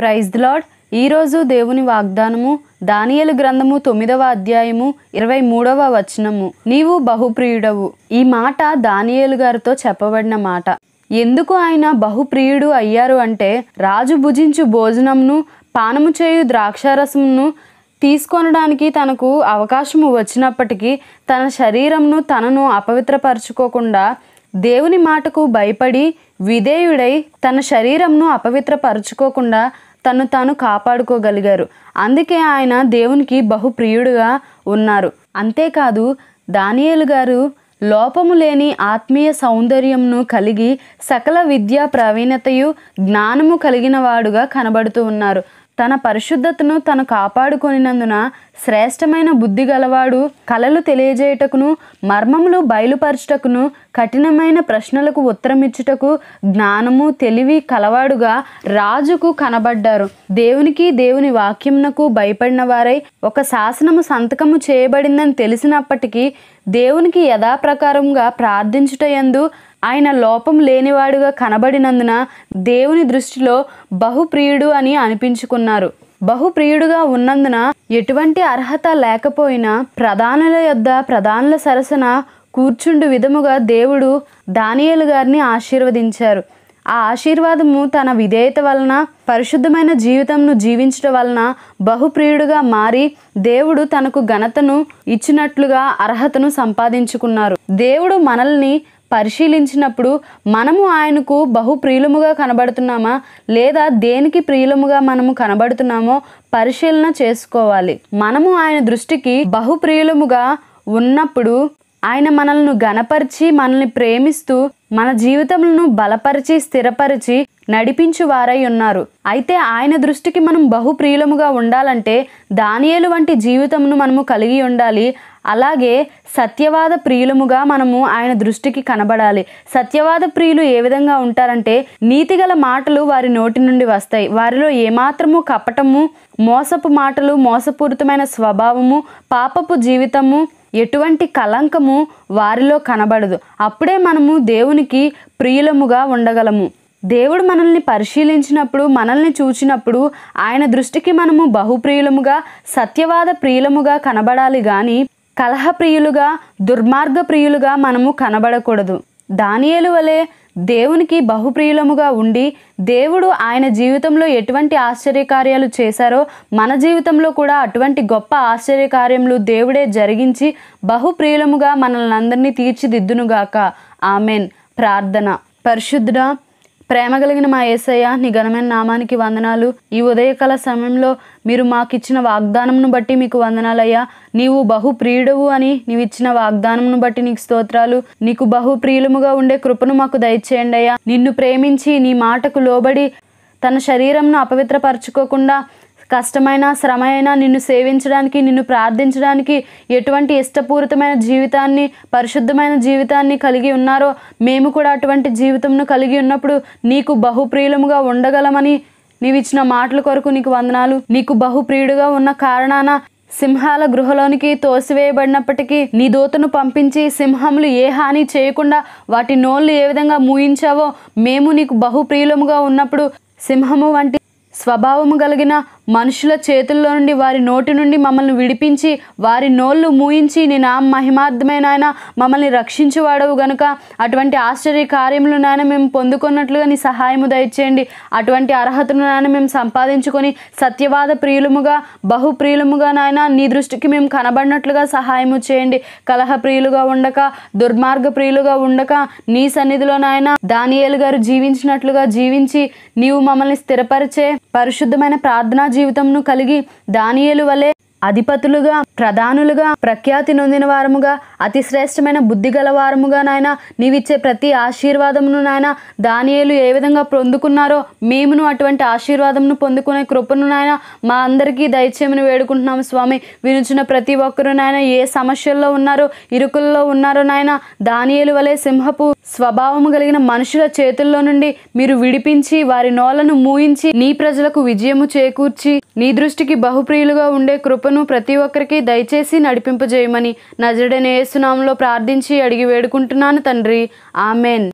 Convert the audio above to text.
praise lord ఈరోజు దేవుని వాగ్దానము దానియలు గ్రంథము తొమ్మిదవ అధ్యాయము ఇరవై మూడవ వచనము నీవు బహుప్రియుడవు ఈ మాట దానియలు గారితో చెప్పబడిన మాట ఎందుకు ఆయన బహుప్రియుడు అయ్యారు అంటే రాజు భుజించు భోజనంను పానము చేయు ద్రాక్షారసంను తీసుకొనడానికి తనకు అవకాశము వచ్చినప్పటికీ తన శరీరంను తనను అపవిత్రపరచుకోకుండా దేవుని మాటకు భయపడి విధేయుడై తన శరీరంను అపవిత్రపరచుకోకుండా తను తాను కాపాడుకోగలిగారు అందుకే ఆయన దేవునికి బహుప్రియుడుగా ఉన్నారు అంతేకాదు దానియలు గారు లోపము లేని ఆత్మీయ సౌందర్యంను కలిగి సకల విద్యా ప్రావీణ్యతయు జ్ఞానము కలిగిన వాడుగా కనబడుతూ ఉన్నారు తన పరిశుద్ధతను తను కాపాడుకొనినందున శ్రేష్టమైన బుద్ధి గలవాడు కళలు తెలియజేయుటకును మర్మములు బయలుపరచుటకును కఠినమైన ప్రశ్నలకు ఉత్తరమిచ్చుటకు జ్ఞానము తెలివి కలవాడుగా రాజుకు కనబడ్డారు దేవునికి దేవుని వాక్యంనకు భయపడిన వారై ఒక శాసనము సంతకము చేయబడిందని తెలిసినప్పటికీ దేవునికి యథాప్రకారంగా ప్రార్థించుటయందు ఆయన లోపం లేనివాడుగా కనబడినందున దేవుని దృష్టిలో బహుప్రియుడు అని అనిపించుకున్నారు బహుప్రియుడుగా ఉన్నందున ఎటువంటి అర్హత లేకపోయినా ప్రధానుల యొద్ద ప్రధానుల సరసన కూర్చుండు విధముగా దేవుడు దానియలు గారిని ఆశీర్వదించారు ఆ ఆశీర్వాదము తన విధేయత వలన పరిశుద్ధమైన జీవితంను జీవించడం వలన బహుప్రియుడుగా మారి దేవుడు తనకు ఘనతను ఇచ్చినట్లుగా అర్హతను సంపాదించుకున్నారు దేవుడు మనల్ని పరిశీలించినప్పుడు మనము ఆయనకు బహు ప్రియులముగా కనబడుతున్నామా లేదా దేనికి ప్రియులముగా మనము కనబడుతున్నామో పరిశీలన చేసుకోవాలి మనము ఆయన దృష్టికి బహు ప్రియులముగా ఉన్నప్పుడు ఆయన మనల్ని గనపరిచి మనల్ని ప్రేమిస్తూ మన జీవితములను బలపరిచి స్థిరపరిచి నడిపించువారై ఉన్నారు అయితే ఆయన దృష్టికి మనం బహుప్రియులముగా ఉండాలంటే దానియలు వంటి జీవితమును మనము కలిగి ఉండాలి అలాగే సత్యవాద ప్రియులముగా మనము ఆయన దృష్టికి కనబడాలి సత్యవాద ప్రియులు ఏ విధంగా ఉంటారంటే నీతిగల మాటలు వారి నోటి నుండి వస్తాయి వారిలో ఏమాత్రము కపటము మోసపు మాటలు మోసపూరితమైన స్వభావము పాపపు జీవితము ఎటువంటి కలంకము వారిలో కనబడదు అప్పుడే మనము దేవునికి ప్రియులముగా ఉండగలము దేవుడు మనల్ని పరిశీలించినప్పుడు మనల్ని చూచినప్పుడు ఆయన దృష్టికి మనము బహుప్రియులముగా సత్యవాద ప్రియులముగా కనబడాలి కానీ కలహప్రియులుగా దుర్మార్గ ప్రియులుగా మనము కనబడకూడదు దానియేలు వలె దేవునికి బహుప్రియులముగా ఉండి దేవుడు ఆయన జీవితంలో ఎటువంటి ఆశ్చర్యకార్యాలు చేశారో మన జీవితంలో కూడా అటువంటి గొప్ప ఆశ్చర్యకార్యములు దేవుడే జరిగించి బహుప్రియులముగా మనల్ని అందరినీ తీర్చిదిద్దునుగాక ఆమెన్ ప్రార్థన పరిశుద్ధ ప్రేమ కలిగిన మా ఏసయ్య నీ ఘనమైన నామానికి వందనాలు ఈ ఉదయకాల సమయంలో మీరు మాకిచ్చిన వాగ్దానంను బట్టి మీకు వందనాలయ్యా నీవు బహు ప్రియుడవు అని నీవు ఇచ్చిన వాగ్దానంను బట్టి నీకు స్తోత్రాలు నీకు బహు ప్రియులముగా ఉండే కృపను మాకు దయచేయండి అయ్యా నిన్ను ప్రేమించి నీ మాటకు లోబడి తన శరీరంను అపవిత్రపరచుకోకుండా కష్టమైన శ్రమ అయినా నిన్ను సేవించడానికి నిన్ను ప్రార్థించడానికి ఎటువంటి ఇష్టపూరితమైన జీవితాన్ని పరిశుద్ధమైన జీవితాన్ని కలిగి ఉన్నారో మేము కూడా అటువంటి జీవితంను కలిగి ఉన్నప్పుడు నీకు బహుప్రియులముగా ఉండగలమని ఇచ్చిన మాటల కొరకు నీకు వందనాలు నీకు బహుప్రియుడుగా ఉన్న కారణాన సింహాల గృహలోనికి తోసివేయబడినప్పటికీ నీ దూతను పంపించి సింహములు ఏ హాని చేయకుండా వాటి నోళ్ళు ఏ విధంగా మూయించావో మేము నీకు బహుప్రియులముగా ఉన్నప్పుడు సింహము వంటి స్వభావము కలిగిన మనుషుల చేతుల్లో నుండి వారి నోటి నుండి మమ్మల్ని విడిపించి వారి నోళ్ళు మూయించి నీ నా మహిమార్థమైన ఆయన మమ్మల్ని రక్షించేవాడవు గనుక అటువంటి ఆశ్చర్య కార్యములు నాయన మేము పొందుకున్నట్లుగా నీ సహాయము దయచేయండి అటువంటి అర్హతను నాయన మేము సంపాదించుకొని సత్యవాద ప్రియులముగా బహు ప్రియులముగా నాయన నీ దృష్టికి మేము కనబడినట్లుగా సహాయము చేయండి కలహ ప్రియులుగా ఉండక దుర్మార్గ ప్రియులుగా ఉండక నీ సన్నిధిలో నాయన దానియేలు గారు జీవించినట్లుగా జీవించి నీవు మమ్మల్ని స్థిరపరిచే పరిశుద్ధమైన ప్రార్థనా జీవితంను కలిగి దానియలు వలె అధిపతులుగా ప్రధానులుగా ప్రఖ్యాతి నొందిన వారముగా అతి శ్రేష్టమైన బుద్ధి గల వారముగా నాయన నీవిచ్చే ప్రతి ఆశీర్వాదమును నాయన దానియాలు ఏ విధంగా పొందుకున్నారో మేమును అటువంటి ఆశీర్వాదమును పొందుకునే కృపను నాయన మా అందరికీ దయచేయమని వేడుకుంటున్నాము స్వామి వినుచున్న ప్రతి ఒక్కరు నాయన ఏ సమస్యల్లో ఉన్నారో ఇరుకుల్లో ఉన్నారో నాయన దానియాలు వలె సింహపు స్వభావము కలిగిన మనుషుల చేతుల్లో నుండి మీరు విడిపించి వారి నోలను మూయించి నీ ప్రజలకు విజయము చేకూర్చి నీ దృష్టికి బహుప్రియులుగా ఉండే కృపను ప్రతి ఒక్కరికి దయచేసి నడిపింపజేయమని నజడనేసునాంలో ప్రార్థించి అడిగి వేడుకుంటున్నాను తండ్రి ఆమెన్